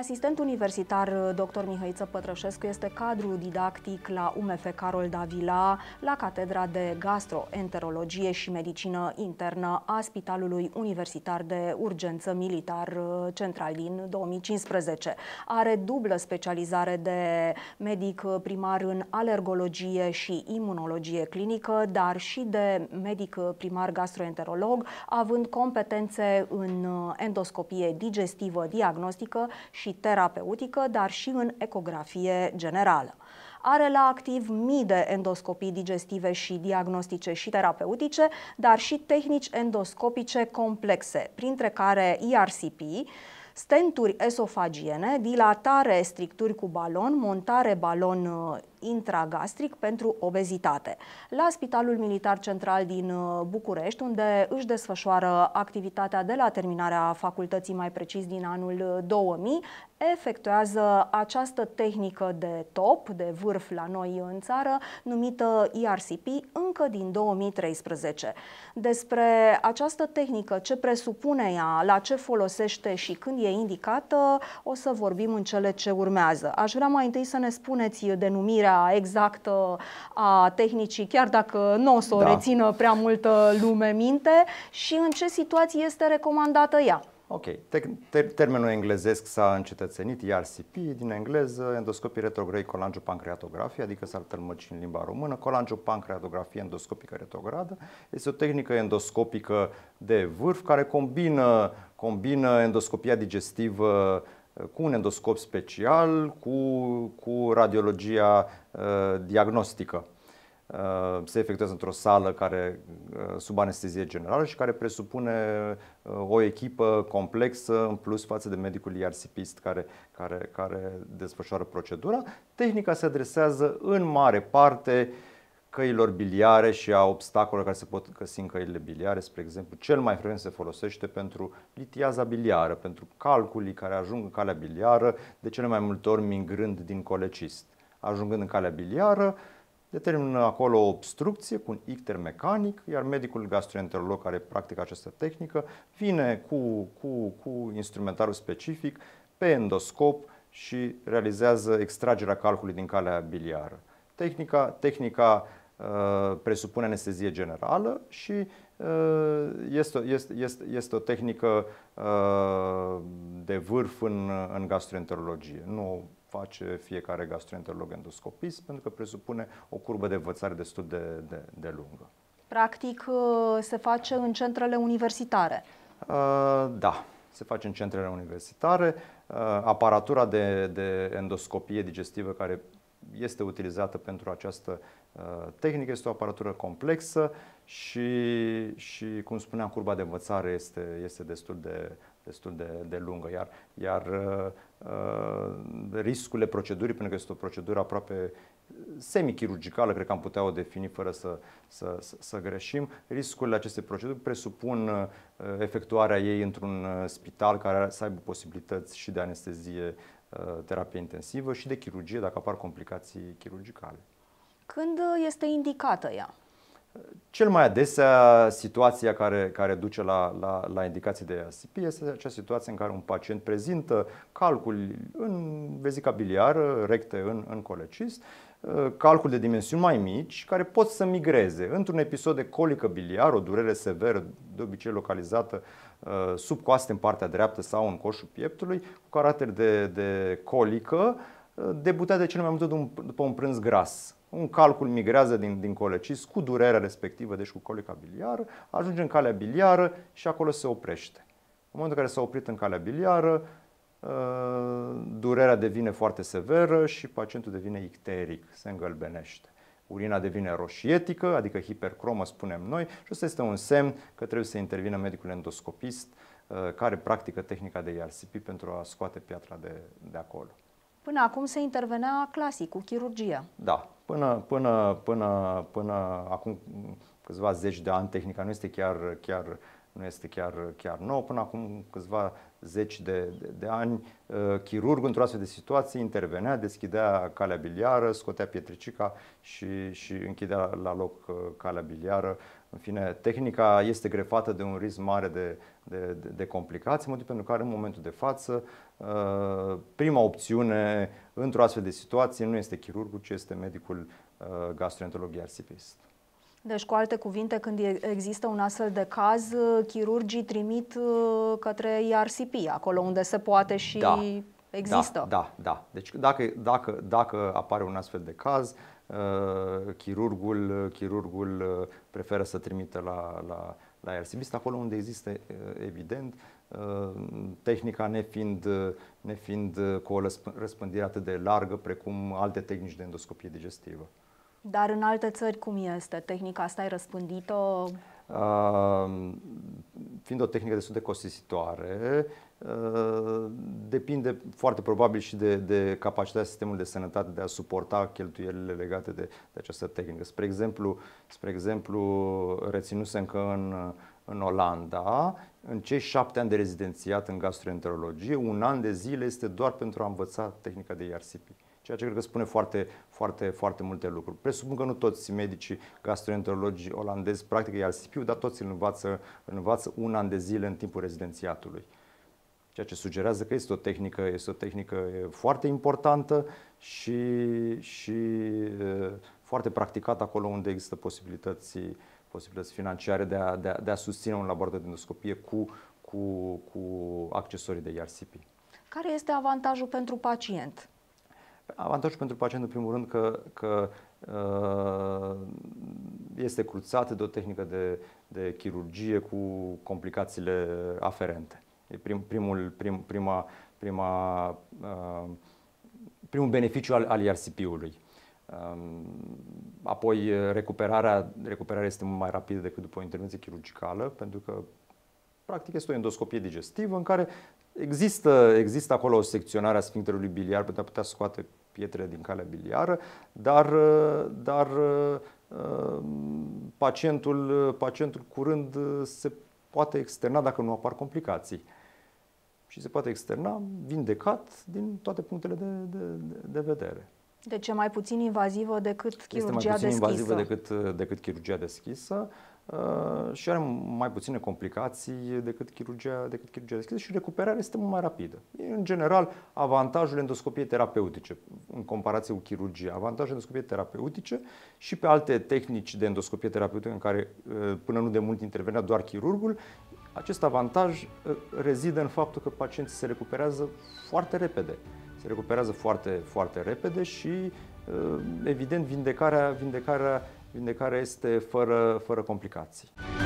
Asistent universitar uh, dr. Mihăiță Pătrășescu este cadru didactic la UMF Carol Davila, la Catedra de Gastroenterologie și Medicină Internă a Spitalului Universitar de Urgență Militar uh, Central din 2015. Are dublă specializare de medic uh, primar în alergologie și imunologie clinică, dar și de medic primar gastroenterolog, având competențe în endoscopie digestivă, diagnostică și și terapeutică, dar și în ecografie generală. Are la activ mii de endoscopii digestive și diagnostice și terapeutice, dar și tehnici endoscopice complexe, printre care ERCP, stenturi esofagiene, dilatare stricturi cu balon, montare balon uh, intragastric pentru obezitate. La Spitalul Militar Central din uh, București, unde își desfășoară activitatea de la terminarea facultății, mai precis din anul 2000, uh, efectuează această tehnică de top, de vârf la noi în țară, numită ERCP, încă din 2013. Despre această tehnică, ce presupune ea, la ce folosește și când e indicată, o să vorbim în cele ce urmează. Aș vrea mai întâi să ne spuneți denumirea exactă a tehnicii, chiar dacă nu o să o da. rețină prea multă lume minte, și în ce situație este recomandată ea. Ok. termenul englezesc s-a încetățenit, ERCP, din engleză, endoscopie retrograi colangiopancreatografie, adică s-ar tălmăci în limba română. Colangiopancreatografie endoscopică retrogradă este o tehnică endoscopică de vârf care combină, combină endoscopia digestivă uh, cu un endoscop special, cu, cu radiologia uh, diagnostică. Uh, se efectuează într-o sală care uh, sub anestezie generală și care presupune uh, o echipă complexă în plus față de medicul IRCPist care, care, care desfășoară procedura. Tehnica se adresează în mare parte căilor biliare și a obstacolelor care se pot găsi în căile biliare, spre exemplu, cel mai frecvent se folosește pentru litiaza biliară, pentru calculii care ajung în calea biliară, de cele mai multe ori mingrând din colecist. Ajungând în calea biliară, uh, determină acolo o obstrucție cu un icter mecanic, iar medicul gastroenterolog care practică această tehnică vine cu, cu, cu instrumentarul specific pe endoscop și realizează extragerea calculului din calea biliară. Tehnica, tehnica uh, presupune anestezie generală și uh, este, este, este, este o tehnică uh, de vârf în, în gastroenterologie. Nu face fiecare gastroenterolog endoscopist, pentru că presupune o curbă de învățare destul de, de, de lungă. Practic, uh, se face în centrele universitare. Uh, da, se face în centrele universitare. Uh, aparatura de, de endoscopie digestivă care este utilizată pentru această uh, tehnică. Este o aparatură complexă și, și cum spuneam, curba de învățare este, este destul de destul de, de lungă, iar, iar uh, uh riscurile procedurii, pentru că este o procedură aproape semichirurgicală, cred că am putea o defini fără să, să, să, greșim, riscurile acestei proceduri presupun uh, efectuarea ei într-un uh, spital care să aibă posibilități și de anestezie Uh, terapie intensivă și de chirurgie, dacă apar complicații chirurgicale. Când uh, este indicată ea? Uh, cel mai adesea situația care, care duce la, la, la indicații de ASP este acea situație în care un pacient prezintă calculi în vezica biliară, recte în, în colecist Uh, calcul de dimensiuni mai mici care pot să migreze într-un episod de colică biliară, o durere severă, de obicei localizată uh, sub coaste în partea dreaptă sau în coșul pieptului, cu caracter de, de colică, uh, debutea de cel mai mult după un prânz gras. Un calcul migrează din, din colecis cu durerea respectivă, deci cu colica biliară, ajunge în calea biliară și acolo se oprește. În momentul în care s-a oprit în calea biliară, Uh, durerea devine foarte severă și pacientul devine icteric, se îngălbenește. Urina devine roșietică, adică hipercromă spunem noi și asta este un semn că trebuie să intervină medicul endoscopist uh, care practică tehnica de ERCP pentru a scoate piatra de, de acolo. Până acum se intervenea clasic, cu chirurgia. Da, până, până, până, până acum câțiva zeci de ani tehnica nu este chiar, chiar uh, nu este chiar, chiar nou. Până acum câțiva zeci de, de, de ani, uh, chirurgul într-o astfel de situație intervenea, deschidea calea biliară, scotea pietricica și, și închidea la loc uh, calea biliară. În fine, tehnica este grefată de un risc mare de, de, de, de complicații, motiv pentru care în momentul de față uh, prima opțiune într-o astfel de situație nu este chirurgul, ci este medicul gastroenterolog iar deci, cu alte cuvinte, când există un astfel de caz, ă, chirurgii trimit ă, către IRCP, acolo unde se poate și da, există. Da, da, da. Deci dacă, dacă, dacă apare un astfel de caz, ă, chirurgul, chirurgul preferă să trimită la, la, la IRCP, acolo unde există, evident, tehnica nefiind, nefiind cu o răspândire atât de largă precum alte tehnici de endoscopie digestivă. Dar în alte țări cum este? Tehnica asta e răspândită? Uh, fiind o tehnică destul de costisitoare, uh, depinde foarte probabil și de, de capacitatea sistemului de sănătate de a suporta cheltuielile legate de, de această tehnică. Spre exemplu, spre exemplu reținuse încă în, în Olanda, în cei șapte ani de rezidențiat în gastroenterologie, un an de zile este doar pentru a învăța tehnica de IRCP ceea ce cred că spune foarte, foarte, foarte multe lucruri. Presupun că nu toți medicii gastroenterologi olandezi practică CPU, dar toți îl învață, îl învață un an de zile în timpul rezidențiatului. Ceea ce sugerează că este o tehnică, este o tehnică foarte importantă și, și foarte practicată acolo unde există posibilități, posibilități financiare de a, de, a, de a susține un laborator de endoscopie cu, cu, cu accesorii de ERCP. Care este avantajul pentru pacient? Avantajul pentru pacient, în primul rând, că, că uh, este cruțată de o tehnică de, de chirurgie cu complicațiile aferente. E prim, primul, prim, prima, prima, uh, primul beneficiu al, al IRCP-ului. Um, apoi, recuperarea, recuperarea este mai rapidă decât după o intervenție chirurgicală, pentru că, practic, este o endoscopie digestivă în care există, există acolo o secționare a sfincterului biliar pentru a putea scoate pietre din calea biliară, dar, uh, dar uh, uh, pacientul, pacientul curând se poate externa dacă nu apar complicații. Și se poate externa vindecat din toate punctele de, de, de vedere. Deci e mai puțin invazivă decât chirurgia deschisă. Este mai puțin deschisă. invazivă decât, decât chirurgia deschisă. Uh, Uh, și are mai puține complicații decât chirurgia, decât chirurgia deschisă și recuperarea este mult mai rapidă. E, în general, avantajul endoscopiei terapeutice în comparație cu chirurgia, avantajul endoscopiei terapeutice și pe alte tehnici de endoscopie terapeutică în care uh, până nu de mult intervenea doar chirurgul, acest avantaj uh, rezidă în faptul că pacienții se recuperează foarte repede. Se recuperează foarte, foarte repede și, evident, vindecarea, vindecarea vindecarea este fără, fără complicații.